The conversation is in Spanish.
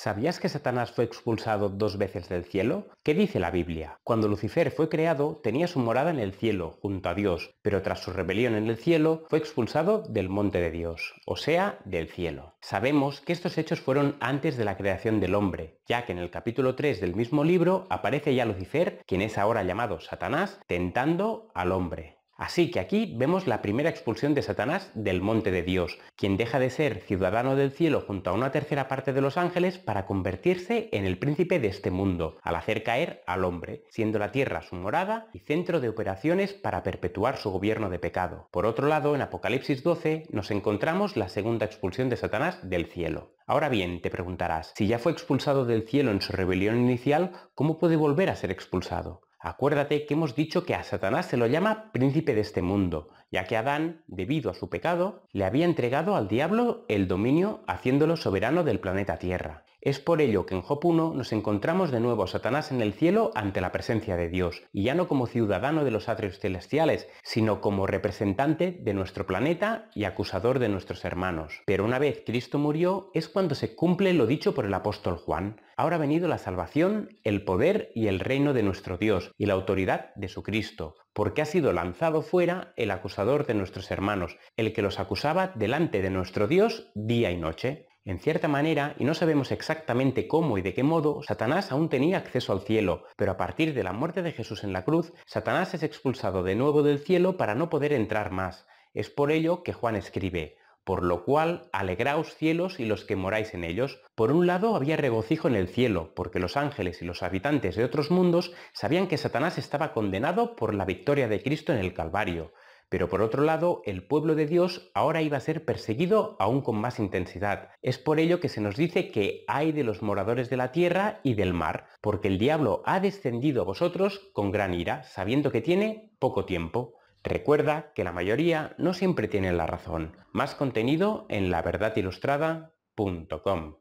¿Sabías que Satanás fue expulsado dos veces del cielo? ¿Qué dice la Biblia? Cuando Lucifer fue creado, tenía su morada en el cielo, junto a Dios, pero tras su rebelión en el cielo, fue expulsado del monte de Dios, o sea, del cielo. Sabemos que estos hechos fueron antes de la creación del hombre, ya que en el capítulo 3 del mismo libro aparece ya Lucifer, quien es ahora llamado Satanás, tentando al hombre. Así que aquí vemos la primera expulsión de Satanás del monte de Dios, quien deja de ser ciudadano del cielo junto a una tercera parte de los ángeles para convertirse en el príncipe de este mundo, al hacer caer al hombre, siendo la tierra su morada y centro de operaciones para perpetuar su gobierno de pecado. Por otro lado, en Apocalipsis 12 nos encontramos la segunda expulsión de Satanás del cielo. Ahora bien, te preguntarás, si ya fue expulsado del cielo en su rebelión inicial, ¿cómo puede volver a ser expulsado? Acuérdate que hemos dicho que a Satanás se lo llama príncipe de este mundo, ya que Adán, debido a su pecado, le había entregado al diablo el dominio haciéndolo soberano del planeta Tierra. Es por ello que en Job 1 nos encontramos de nuevo a Satanás en el cielo ante la presencia de Dios, y ya no como ciudadano de los atrios celestiales, sino como representante de nuestro planeta y acusador de nuestros hermanos. Pero una vez Cristo murió es cuando se cumple lo dicho por el apóstol Juan. Ahora ha venido la salvación, el poder y el reino de nuestro Dios y la autoridad de su Cristo, porque ha sido lanzado fuera el acusador de nuestros hermanos, el que los acusaba delante de nuestro Dios día y noche. En cierta manera, y no sabemos exactamente cómo y de qué modo, Satanás aún tenía acceso al cielo, pero a partir de la muerte de Jesús en la cruz, Satanás es expulsado de nuevo del cielo para no poder entrar más. Es por ello que Juan escribe, por lo cual alegraos cielos y los que moráis en ellos. Por un lado había regocijo en el cielo, porque los ángeles y los habitantes de otros mundos sabían que Satanás estaba condenado por la victoria de Cristo en el Calvario. Pero por otro lado, el pueblo de Dios ahora iba a ser perseguido aún con más intensidad. Es por ello que se nos dice que hay de los moradores de la tierra y del mar, porque el diablo ha descendido a vosotros con gran ira, sabiendo que tiene poco tiempo. Recuerda que la mayoría no siempre tiene la razón. Más contenido en laverdadilustrada.com.